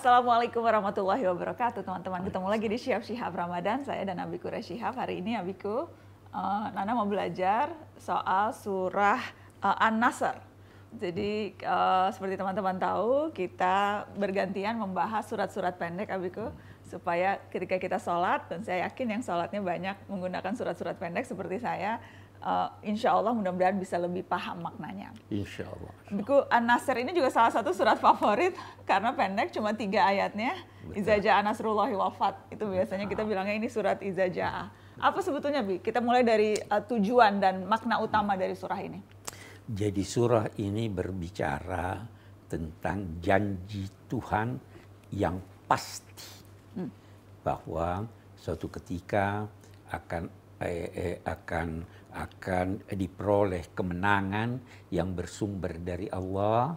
Assalamualaikum warahmatullahi wabarakatuh teman-teman. Ketemu lagi di Syihab Syihab Ramadan. Saya dan Abiku Syihab. Hari ini Abiku, uh, Nana mau belajar soal surah uh, An-Nasr. Jadi uh, seperti teman-teman tahu, kita bergantian membahas surat-surat pendek Abiku. Supaya ketika kita sholat, dan saya yakin yang sholatnya banyak menggunakan surat-surat pendek seperti saya, uh, insya Allah mudah-mudahan bisa lebih paham maknanya. Insya Allah. Biku An-Nasr ini juga salah satu surat favorit karena pendek cuma tiga ayatnya. Izaja Nasrullahi wafat. Itu biasanya kita bilangnya ini surat Izaja. Apa sebetulnya Bi? Kita mulai dari uh, tujuan dan makna utama dari surah ini. Jadi surah ini berbicara tentang janji Tuhan yang pasti. Hmm. Bahwa suatu ketika akan eh, eh, akan akan diperoleh kemenangan yang bersumber dari Allah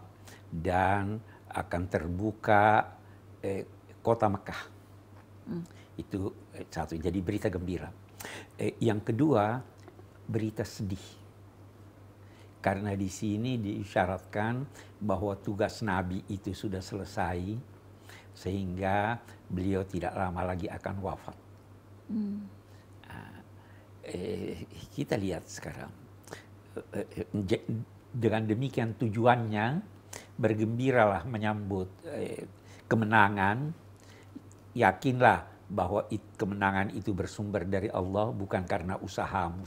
dan akan terbuka eh, kota Mekah. Hmm. Itu eh, satu. Jadi berita gembira. Eh, yang kedua berita sedih. Karena di sini diisyaratkan bahwa tugas Nabi itu sudah selesai, sehingga beliau tidak lama lagi akan wafat. Hmm. Eh, eh, kita lihat sekarang eh, eh, eh dengan demikian tujuannya bergembiralah menyambut eh, kemenangan yakinlah bahwa it, kemenangan itu bersumber dari Allah bukan karena usahamu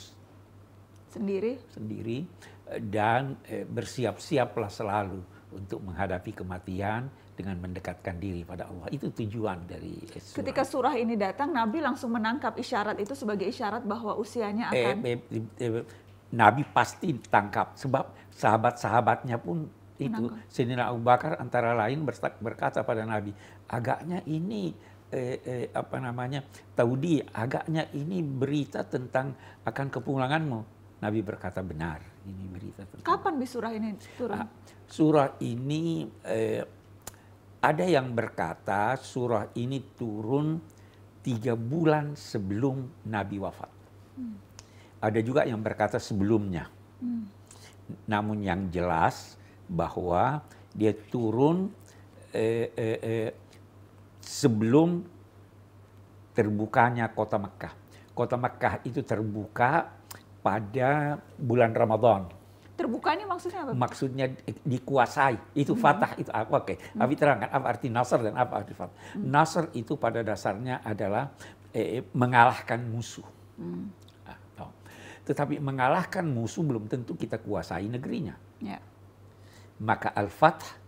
sendiri sendiri dan eh, bersiap-siaplah selalu untuk menghadapi kematian dengan mendekatkan diri pada Allah. Itu tujuan dari surah. Ketika surah ini datang, Nabi langsung menangkap isyarat itu sebagai isyarat bahwa usianya eh, akan... Eh, eh, eh, Nabi pasti tangkap Sebab sahabat-sahabatnya pun itu. Sayyidina Abu Bakar antara lain berkata pada Nabi, agaknya ini eh, eh, apa namanya taudi agaknya ini berita tentang akan kepulanganmu Nabi berkata benar ini berita tentang. Kapan di surah ini turun? Uh, ah, surah ini eh, ada yang berkata surah ini turun tiga bulan sebelum Nabi wafat. Hmm. Ada juga yang berkata sebelumnya. Hmm. Namun yang jelas bahwa dia turun eh, eh, eh, sebelum terbukanya kota Mekah. Kota Mekah itu terbuka pada bulan Ramadan. Terbuka ini maksudnya apa? Maksudnya dikuasai. Itu hmm. fatah itu apa? Ah, oke, okay. Hmm. Abi terangkan apa arti nasr dan apa arti fatah. Hmm. Nasr itu pada dasarnya adalah eh, mengalahkan musuh. Hmm. Nah, Tetapi mengalahkan musuh belum tentu kita kuasai negerinya. Yeah. Maka al-fath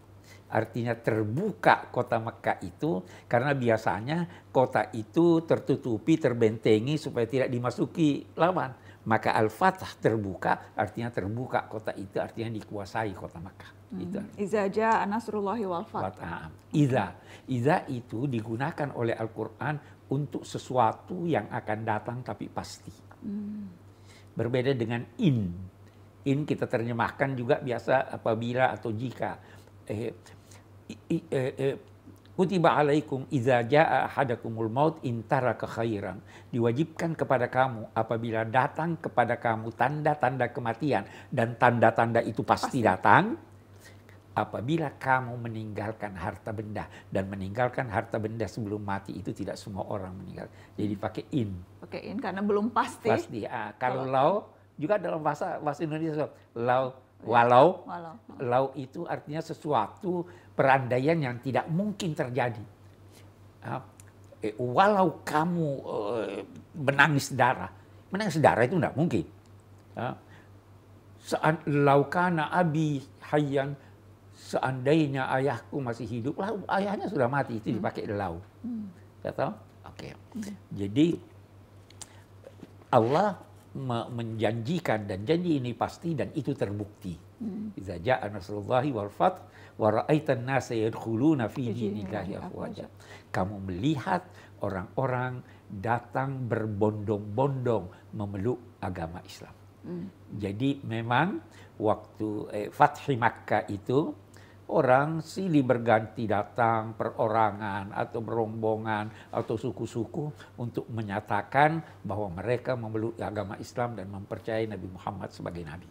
artinya terbuka kota Mekah itu karena biasanya kota itu tertutupi, terbentengi supaya tidak dimasuki lawan. Maka Al-Fatah terbuka, artinya terbuka kota itu, artinya dikuasai kota Makkah. Hmm. Iza aja nasrullahi wal fatah. Iza. Iza itu digunakan oleh Al-Quran untuk sesuatu yang akan datang tapi pasti. Hmm. Berbeda dengan in. In kita terjemahkan juga biasa apabila atau jika. Eh, eh, eh, eh Kutiba alaikum idza jaa ahadakumul maut intara kekhairan Diwajibkan kepada kamu apabila datang kepada kamu tanda-tanda kematian dan tanda-tanda itu pasti, pasti datang apabila kamu meninggalkan harta benda dan meninggalkan harta benda sebelum mati itu tidak semua orang meninggal. Jadi pakai in. Pakai in karena belum pasti. Pasti. Ah, kalau lau juga dalam bahasa bahasa Indonesia lau walau, walau iya, walau lau itu artinya sesuatu perandaian yang tidak mungkin terjadi. Ya, eh, walau kamu eh, menangis darah, menangis darah itu tidak mungkin. Ya, Laukana abi hayyan, seandainya ayahku masih hidup, lah ayahnya sudah mati, itu hmm. dipakai lau. Kata, hmm. ya oke. Iya. Jadi Allah menjanjikan dan janji ini pasti dan itu terbukti Hmm. Iza ja'a nasrullahi wal fath wa ra'aitan nasa yadkhuluna fi dinillahi ya, afwaja. Kamu melihat orang-orang datang berbondong-bondong memeluk agama Islam. Hmm. Jadi memang waktu eh, Fathi Makkah itu orang silih berganti datang perorangan atau berombongan atau suku-suku untuk menyatakan bahwa mereka memeluk agama Islam dan mempercayai Nabi Muhammad sebagai nabi.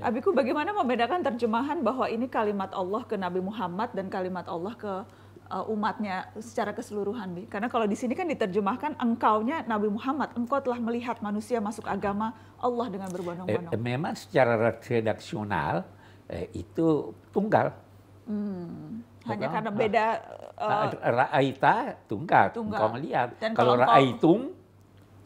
Ya. Abiku bagaimana membedakan terjemahan bahwa ini kalimat Allah ke Nabi Muhammad dan kalimat Allah ke uh, umatnya secara keseluruhan, Bi. Karena kalau di sini kan diterjemahkan engkaunya Nabi Muhammad, engkau telah melihat manusia masuk agama Allah dengan berbondong-bondong. Eh, memang secara redaksional eh, itu tunggal. Hmm. Hanya karena beda ah, uh, ah, Ra'aita tunggal, tunggal. engkau melihat. kalau, kalau Ra'aitum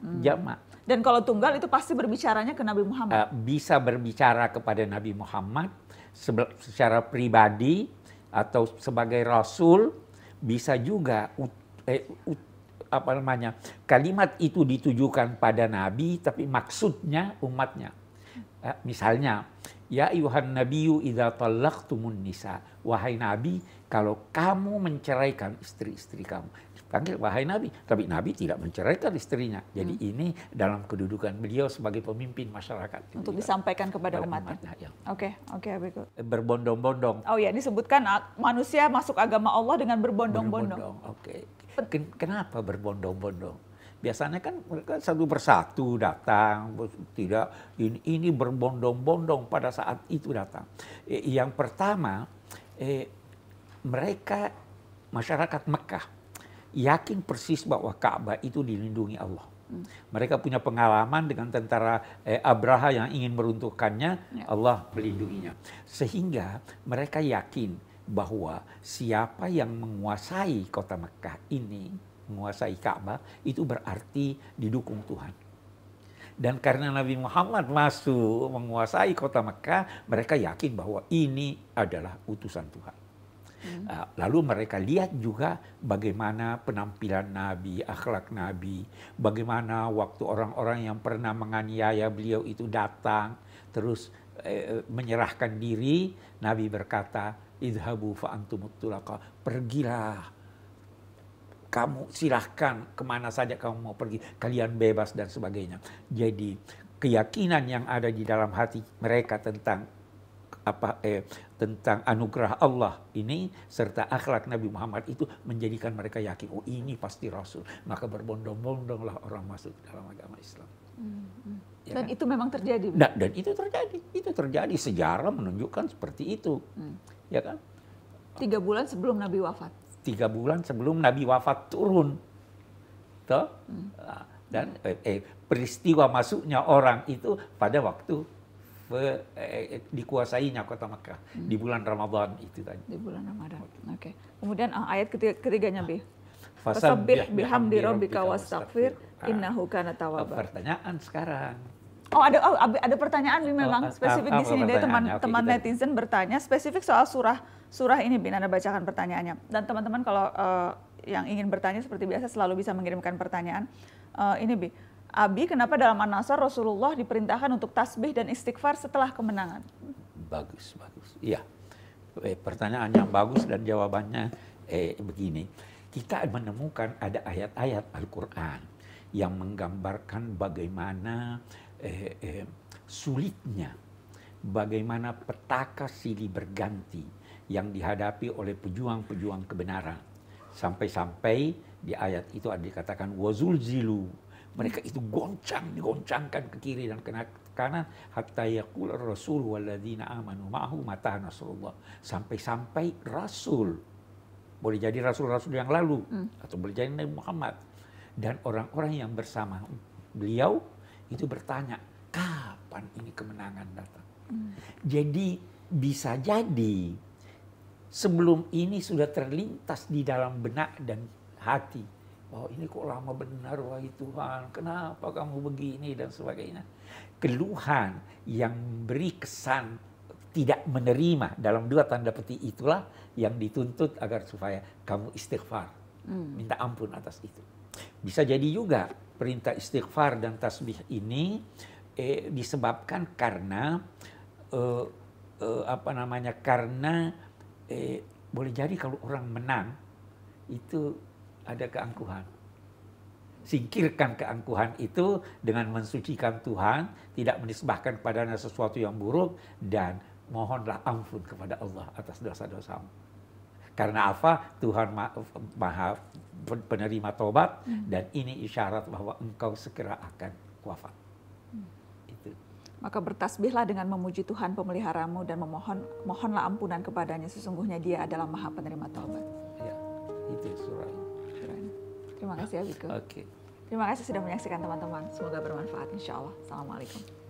hmm. jamak. Dan kalau tunggal itu pasti berbicaranya ke Nabi Muhammad. Uh, bisa berbicara kepada Nabi Muhammad secara pribadi atau sebagai rasul, bisa juga eh, apa namanya? kalimat itu ditujukan pada nabi tapi maksudnya umatnya. Uh, misalnya Ya ayuhan Nabiu idza tumun nisa. Wahai nabi, kalau kamu menceraikan istri-istri kamu. Panggil wahai nabi, tapi nabi tidak menceraikan istrinya. Jadi hmm. ini dalam kedudukan beliau sebagai pemimpin masyarakat. Untuk juga. disampaikan kepada, umatnya. Ya. Oke, oke okay, Berbondong-bondong. Oh ya, disebutkan manusia masuk agama Allah dengan berbondong-bondong. Berbondong, oke. Okay. Kenapa berbondong-bondong? biasanya kan mereka satu persatu datang, tidak ini, ini berbondong-bondong pada saat itu datang. Eh, yang pertama, eh, mereka masyarakat Mekah yakin persis bahwa Ka'bah itu dilindungi Allah. Hmm. Mereka punya pengalaman dengan tentara eh, Abraha yang ingin meruntuhkannya, ya. Allah melindunginya. Sehingga mereka yakin bahwa siapa yang menguasai kota Mekah ini menguasai Ka'bah itu berarti didukung Tuhan. Dan karena Nabi Muhammad masuk menguasai kota Mekah, mereka yakin bahwa ini adalah utusan Tuhan. Hmm. Ah, lalu mereka lihat juga bagaimana penampilan Nabi, akhlak Nabi, bagaimana waktu orang-orang yang pernah menganiaya beliau itu datang, terus eh, eh menyerahkan diri, Nabi berkata, idhabu fa pergilah kamu silahkan kemana saja kamu mau pergi, kalian bebas dan sebagainya. Jadi keyakinan yang ada di dalam hati mereka tentang apa eh, tentang anugerah Allah ini serta akhlak Nabi Muhammad itu menjadikan mereka yakin oh ini pasti Rasul maka berbondong-bondonglah orang masuk dalam agama Islam. Hmm, hmm. Ya dan kan? itu memang terjadi. Nah, dan itu terjadi, itu terjadi sejarah menunjukkan seperti itu, hmm. ya kan? Tiga bulan sebelum Nabi wafat tiga bulan sebelum Nabi wafat turun. Toh? Hmm. Ah, dan eh, eh, peristiwa masuknya orang itu pada waktu eh, eh, dikuasainya kota Mekah hmm. di bulan Ramadan itu tadi. Di bulan Ramadan. Oke. Okay. Kemudian ah, ayat ketiga, ketiganya Bi. Fasabih bihamdi rabbika wastaghfir ah, innahu kana tawwab. Pertanyaan sekarang Oh ada oh, ada pertanyaan Bi memang oh, ah, spesifik ah, di sini dari teman okay, teman netizen bertanya spesifik soal surah surah ini Bin Anda bacakan pertanyaannya dan teman-teman kalau uh, yang ingin bertanya seperti biasa selalu bisa mengirimkan pertanyaan uh, ini Bi Abi kenapa dalam An-Nasr Rasulullah diperintahkan untuk tasbih dan istighfar setelah kemenangan? Bagus bagus iya eh, pertanyaan yang bagus dan jawabannya eh, begini kita menemukan ada ayat-ayat Al-Quran yang menggambarkan bagaimana eh, eh, sulitnya bagaimana petaka silih berganti yang dihadapi oleh pejuang-pejuang kebenaran. Sampai-sampai di ayat itu ada dikatakan wazul zilu Mereka itu goncang, digoncangkan ke kiri dan ke kanan. Hatta yakul rasul walladzina amanu ma'ahu mata nasrullah. Sampai-sampai rasul. Boleh jadi rasul-rasul yang lalu. Hmm. Atau boleh jadi Nabi Muhammad. Dan orang-orang yang bersama beliau itu bertanya, kapan ini kemenangan datang? Hmm. Jadi bisa jadi sebelum ini sudah terlintas di dalam benak dan hati bahwa oh, ini kok lama benar wahai Tuhan, kenapa kamu begini dan sebagainya. Keluhan yang beri kesan tidak menerima dalam dua tanda peti itulah yang dituntut agar supaya kamu istighfar, hmm. minta ampun atas itu. Bisa jadi juga perintah istighfar dan tasbih ini eh, disebabkan karena eh, eh, apa namanya karena eh, boleh jadi kalau orang menang itu ada keangkuhan. Singkirkan keangkuhan itu dengan mensucikan Tuhan, tidak menisbahkan kepadanya sesuatu yang buruk dan mohonlah ampun kepada Allah atas dosa-dosamu. Karena apa? Tuhan ma maha penerima tobat hmm. dan ini isyarat bahwa engkau segera akan wafat. Hmm. Maka bertasbihlah dengan memuji Tuhan pemeliharamu dan memohon mohonlah ampunan kepadanya sesungguhnya Dia adalah maha penerima tobat. Ya, itu surah. Terima kasih ya Oke. Okay. Terima kasih sudah menyaksikan teman-teman. Semoga bermanfaat insya Allah. Assalamualaikum.